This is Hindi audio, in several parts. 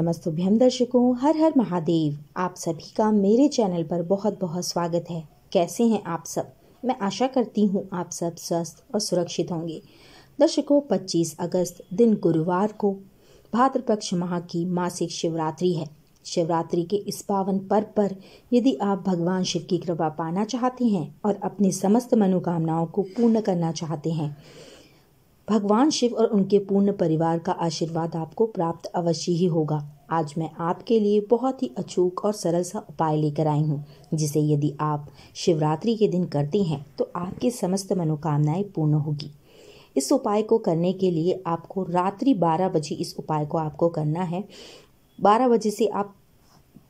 नमस्तुभ्यम दर्शकों हर हर महादेव आप सभी का मेरे चैनल पर बहुत बहुत स्वागत है कैसे हैं आप सब मैं आशा करती हूं आप सब स्वस्थ और सुरक्षित होंगे दर्शकों 25 अगस्त दिन गुरुवार को भाद्रपक्ष माह की मासिक शिवरात्रि है शिवरात्रि के इस पावन पर्व पर यदि आप भगवान शिव की कृपा पाना चाहते हैं और अपनी समस्त मनोकामनाओं को पूर्ण करना चाहते हैं भगवान शिव और उनके पूर्ण परिवार का आशीर्वाद आपको प्राप्त अवश्य ही होगा आज मैं आपके लिए बहुत ही अचूक और सरल सा उपाय लेकर आई हूँ जिसे यदि आप शिवरात्रि के दिन करती हैं तो आपकी समस्त मनोकामनाएं पूर्ण होगी इस उपाय को करने के लिए आपको रात्रि 12 बजे इस उपाय को आपको करना है 12 बजे से आप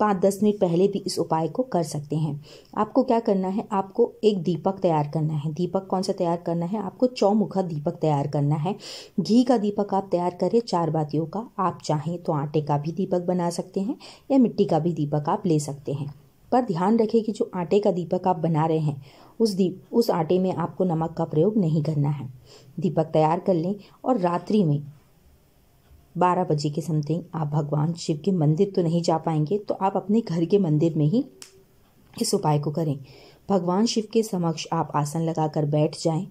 पाँच दस मिनट पहले भी इस उपाय को कर सकते हैं आपको क्या करना है आपको एक दीपक तैयार करना है दीपक कौन सा तैयार करना है आपको चौमुखा दीपक तैयार करना है घी का दीपक आप तैयार करें चार बातियों का आप चाहें तो आटे का भी दीपक बना सकते हैं या मिट्टी का भी दीपक आप ले सकते हैं पर ध्यान रखें कि जो आटे का दीपक आप बना रहे हैं उस दीप उस आटे में आपको नमक का प्रयोग नहीं करना है दीपक तैयार कर लें और रात्रि में बारह बजे के समथिंग आप भगवान शिव के मंदिर तो नहीं जा पाएंगे तो आप अपने घर के मंदिर में ही इस उपाय को करें भगवान शिव के समक्ष आप आसन लगाकर बैठ जाएं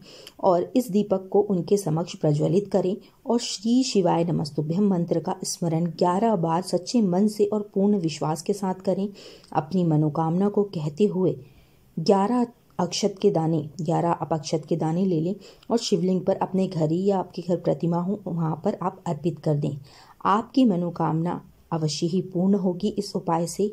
और इस दीपक को उनके समक्ष प्रज्वलित करें और श्री शिवाय नमस्तुभ्यम मंत्र का स्मरण ग्यारह बार सच्चे मन से और पूर्ण विश्वास के साथ करें अपनी मनोकामना को कहते हुए ग्यारह अक्षत के दाने ग्यारह आप अक्षत के दाने ले लें और शिवलिंग पर अपने घर ही या आपके घर प्रतिमा हो वहाँ पर आप अर्पित कर दें आपकी मनोकामना अवश्य ही पूर्ण होगी इस उपाय से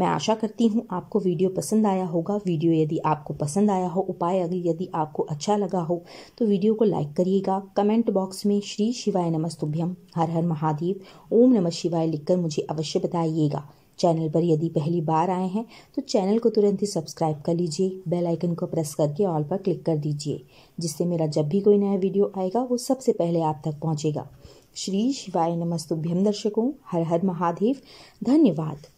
मैं आशा करती हूँ आपको वीडियो पसंद आया होगा वीडियो यदि आपको पसंद आया हो उपाय अगर यदि आपको अच्छा लगा हो तो वीडियो को लाइक करिएगा कमेंट बॉक्स में श्री शिवाय नमस्तुभ्यम हर हर महादेव ओम नमः शिवाय लिखकर मुझे अवश्य बताइएगा चैनल पर यदि पहली बार आए हैं तो चैनल को तुरंत ही सब्सक्राइब कर लीजिए बेल आइकन को प्रेस करके ऑल पर क्लिक कर दीजिए जिससे मेरा जब भी कोई नया वीडियो आएगा वो सबसे पहले आप तक पहुँचेगा श्री शिवाय नमस्तुभ्यम दर्शकों हर हर महादेव धन्यवाद